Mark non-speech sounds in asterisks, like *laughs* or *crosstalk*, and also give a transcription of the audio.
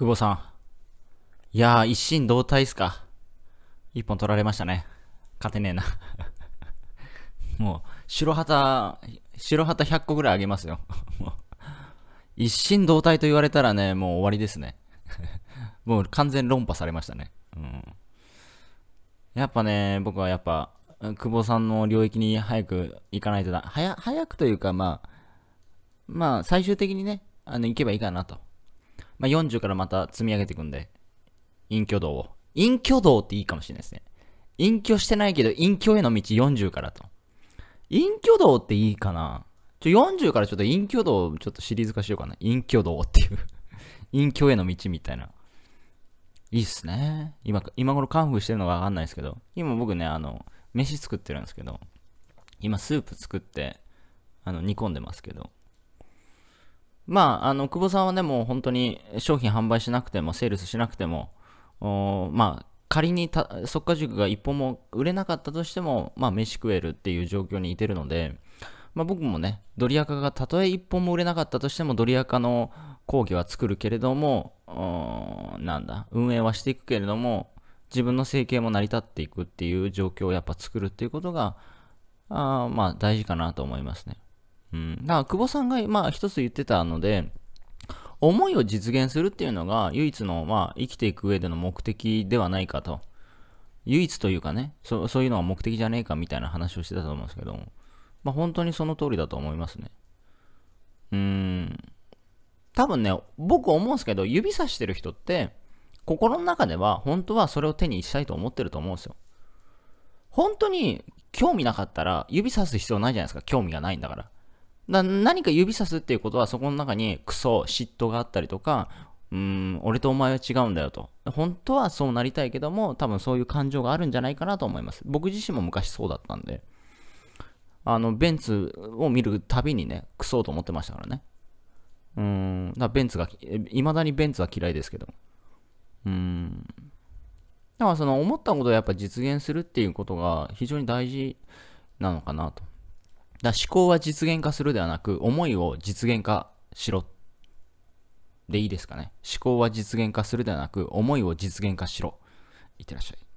久保さん。いやー、一心同体っすか。一本取られましたね。勝てねえな *laughs* もう、白旗、白旗100個ぐらいあげますよ *laughs* 一心同体と言われたらね、もう終わりですね *laughs* もう完全論破されましたね。うん。やっぱね、僕はやっぱ、久保さんの領域に早く行かないとだ。早、早くというか、まあ、まあ、最終的にね、あの、行けばいいかなと。まあ、40からまた積み上げていくんで、隠居道を。隠居道っていいかもしれないですね。隠居してないけど、隠居への道40からと。隠居道っていいかなちょ、40からちょっと隠居道、ちょっとシリーズ化しようかな。隠居道っていう隠居への道みたいな。いいっすね。今、今頃カンフーしてるのがわかんないですけど、今僕ね、あの、飯作ってるんですけど、今スープ作って、あの、煮込んでますけど、まあ、あの、久保さんはね、もう本当に商品販売しなくても、セールスしなくても、まあ、仮にそ速か。塾が一本も売れなかったとしても、まあ、飯食えるっていう状況にいてるので、まあ、僕もね、ドリアカがたとえ一本も売れなかったとしても、ドリアカの講義は作るけれども、なんだ、運営はしていくけれども、自分の生計も成り立っていくっていう状況をやっぱ作るっていうことが、あまあ大事かなと思いますね。うん、だから久保さんが、まあ、一つ言ってたので、思いを実現するっていうのが唯一の、まあ、生きていく上での目的ではないかと。唯一というかね、そそういうのが目的じゃねえかみたいな話をしてたと思うんですけどまあ、本当にその通りだと思いますね。うーん。多分ね、僕思うんですけど、指さしてる人って、心の中では本当はそれを手にしたいと思ってると思うんですよ。本当に興味なかったら指さす必要ないじゃないですか。興味がないんだから。だ何か指さすっていうことは、そこの中にクソ、嫉妬があったりとか、うん、俺とお前は違うんだよと。本当はそうなりたいけども、多分そういう感情があるんじゃないかなと思います。僕自身も昔そうだったんで、あの、ベンツを見るたびにね、クソと思ってましたからね。うん、だベンツが、いまだにベンツは嫌いですけど。うん。だからその思ったことをやっぱ実現するっていうことが非常に大事なのかなと。だ思考は実現化するではなく、思いを実現化しろ。でいいですかね。思考は実現化するではなく、思いを実現化しろ。いってらっしゃい。